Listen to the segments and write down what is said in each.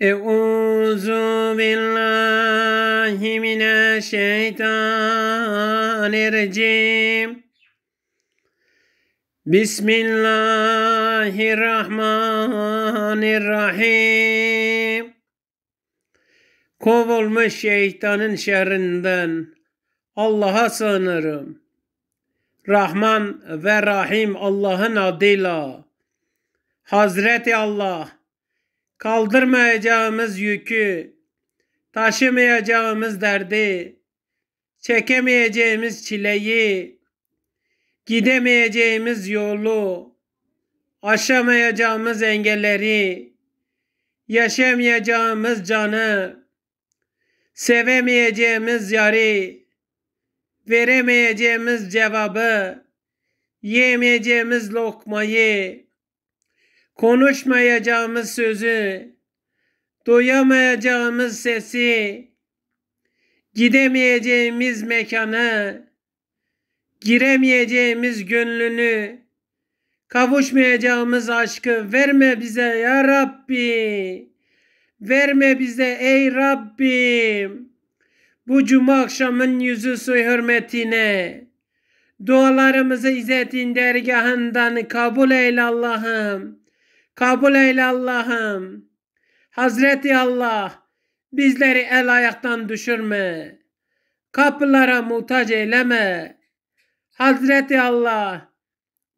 Euzu billahi mineşşeytanirracim. Bismillahirrahmanirrahim. Kovulmuş şeytanın şerrinden Allah'a sığınırım. Rahman ve Rahim Allah'ın adıyla. Hazreti Allah kaldırmayacağımız yükü, taşımayacağımız derdi, çekemeyeceğimiz çileyi, gidemeyeceğimiz yolu, aşamayacağımız engelleri, yaşamayacağımız canı, sevemeyeceğimiz yarı, veremeyeceğimiz cevabı, yemeyeceğimiz lokmayı, konuşmayacağımız sözü, duyamayacağımız sesi, gidemeyeceğimiz mekanı, giremeyeceğimiz gönlünü, kavuşmayacağımız aşkı verme bize ya Rabbi. Verme bize ey Rabbim. Bu cuma akşamın yüzü su hürmetine. Dualarımızı izzetin dergahından kabul eyle Allah'ım. Kabul eyle Allah'ım. Hazreti Allah bizleri el ayaktan düşürme. Kapılara muhtaç eyleme. Hazreti Allah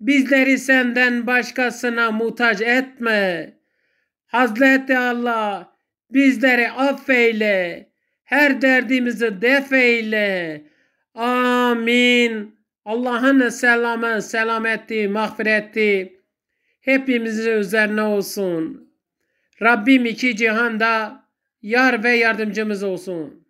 bizleri senden başkasına muhtaç etme. Hazreti Allah bizleri affeyle. Her derdimizi defeyle. Amin. Allah'ın selamı, selameti, mağfireti, hepimizin üzerine olsun. Rabbim iki cihanda yar ve yardımcımız olsun.